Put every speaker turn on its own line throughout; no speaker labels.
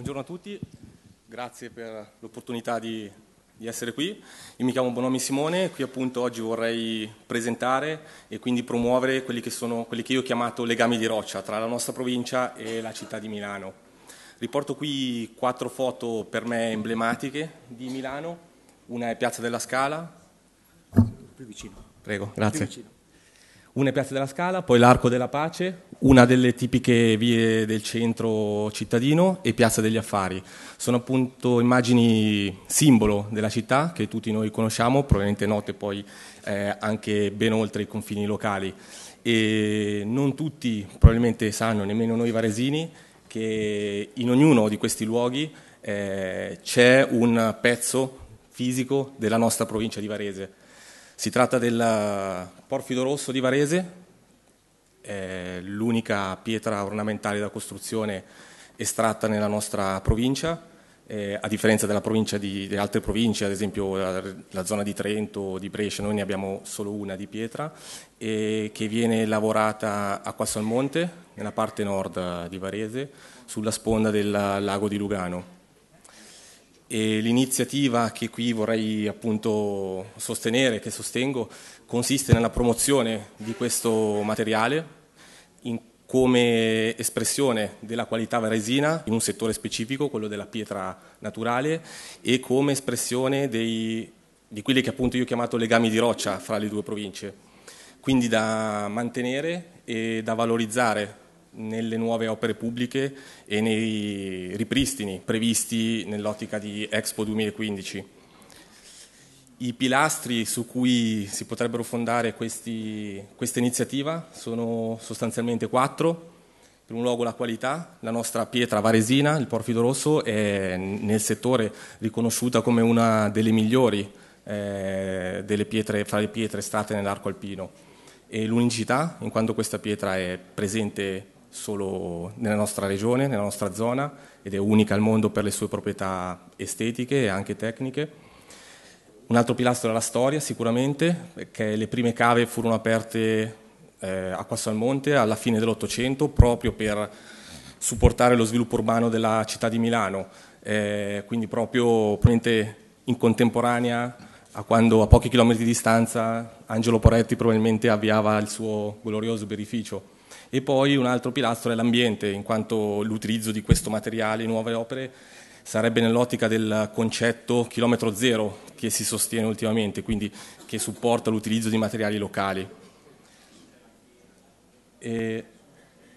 Buongiorno a tutti, grazie per l'opportunità di, di, essere qui. Io mi chiamo Bonomi Simone, e qui appunto oggi vorrei presentare e quindi promuovere quelli che, sono, quelli che io ho chiamato legami di roccia tra la nostra provincia e la città di Milano. Riporto qui quattro foto per me emblematiche di Milano, una è Piazza della Scala. Più vicino. Prego, grazie. Una è Piazza della Scala, poi l'Arco della Pace, una delle tipiche vie del centro cittadino e Piazza degli Affari. Sono appunto immagini simbolo della città che tutti noi conosciamo, probabilmente note poi eh, anche ben oltre i confini locali. E non tutti probabilmente sanno, nemmeno noi varesini, che in ognuno di questi luoghi eh, c'è un pezzo fisico della nostra provincia di Varese si tratta del eh, porfido rosso di Varese, eh, l'unica pietra ornamentale da costruzione estratta nella nostra provincia, eh, a differenza della provincia di, delle altre province, ad esempio la, eh, la zona di Trento o di Brescia, noi ne abbiamo solo una di pietra, eh, che viene lavorata a Quassalmonte, nella parte nord eh, di Varese, sulla sponda del lago di Lugano. E l'iniziativa che qui vorrei appunto sostenere, che sostengo, consiste nella promozione di questo materiale come espressione della qualità varesina in un settore specifico, quello della pietra naturale, e come espressione dei, di quelli che appunto io ho chiamato legami di roccia fra le due province. Quindi da mantenere e da valorizzare nelle nuove opere pubbliche e nei ripristini previsti nell'ottica di Expo 2015. I pilastri su cui si potrebbero fondare questi, questa iniziativa sono sostanzialmente quattro. In un luogo la qualità, la nostra pietra varesina, il porfido rosso, è nel settore riconosciuta come una delle migliori eh, delle pietre, fra le pietre estratte nell'arco alpino. E l'unicità, in quanto questa pietra è presente solo nella nostra regione, nella nostra zona ed è unica al mondo per le sue proprietà estetiche e anche tecniche. Un altro pilastro è la storia sicuramente, perché le prime cave furono aperte eh, a Quassalmonte alla fine dell'Ottocento proprio per supportare lo sviluppo urbano della città di Milano, eh, quindi proprio in contemporanea a quando a pochi chilometri di distanza Angelo Poretti probabilmente avviava il suo glorioso birrificio. E poi un altro pilastro è l'ambiente, in quanto l'utilizzo di questo materiale in nuove opere sarebbe nell'ottica del concetto chilometro zero che si sostiene ultimamente, quindi che supporta l'utilizzo di materiali locali. E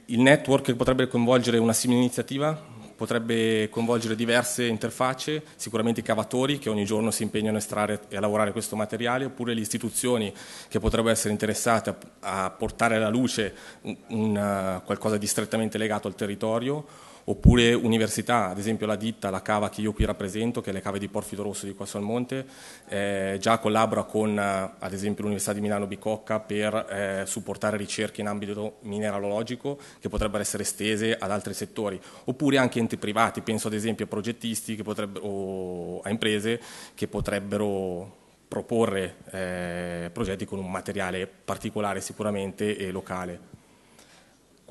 il network potrebbe coinvolgere una simile iniziativa potrebbe coinvolgere diverse interfacce, sicuramente i cavatori che ogni giorno si impegnano a estrarre e a lavorare questo materiale, oppure le istituzioni che potrebbero essere interessate a, portare alla luce un, un, eh, qualcosa di strettamente legato al territorio oppure università, ad esempio la ditta, la cava che io qui rappresento, che è le cave di Porfido Rosso di Quassalmonte, eh, già collabora con eh, ad esempio l'Università di Milano Bicocca per eh, supportare ricerche in ambito mineralogico che potrebbero essere estese ad altri settori, oppure anche enti privati, penso ad esempio a progettisti o a imprese che potrebbero proporre eh, progetti con un materiale particolare sicuramente e locale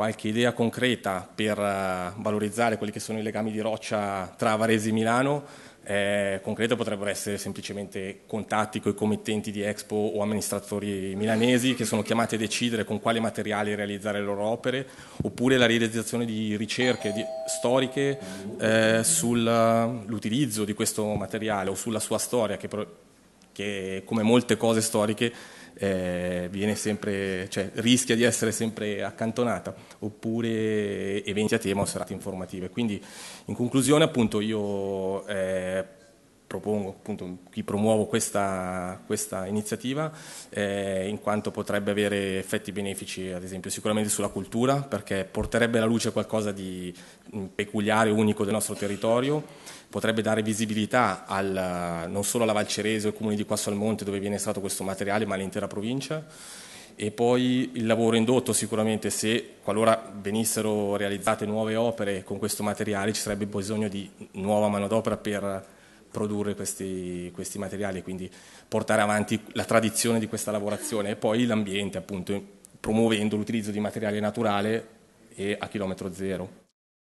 qualche idea concreta per eh, valorizzare quelli che sono i legami di roccia tra Varese e Milano, eh, concrete potrebbero essere semplicemente contatti con i committenti di Expo o amministratori milanesi che sono chiamati a decidere con quale materiale realizzare le loro opere, oppure la realizzazione di ricerche di, storiche eh, sull'utilizzo eh, di questo materiale o sulla sua storia che pro- che come molte cose storiche eh, sempre, cioè, rischia di essere sempre accantonata, oppure eventi a tema o serate informative. Quindi in conclusione appunto io eh, propongo, appunto, chi promuovo questa, questa iniziativa eh, in quanto potrebbe avere effetti benefici, ad esempio, sicuramente sulla cultura, perché porterebbe alla luce qualcosa di mm, peculiare, unico del nostro territorio, potrebbe dare visibilità al, non solo alla Valcerese o ai comuni di Quasso al Monte dove viene estratto questo materiale, ma all'intera provincia e poi il lavoro indotto sicuramente se qualora venissero realizzate nuove opere con questo materiale ci sarebbe bisogno di nuova manodopera per produrre questi, questi materiali, quindi portare avanti la tradizione di questa lavorazione e poi l'ambiente appunto promuovendo l'utilizzo di materiale naturale e a chilometro zero.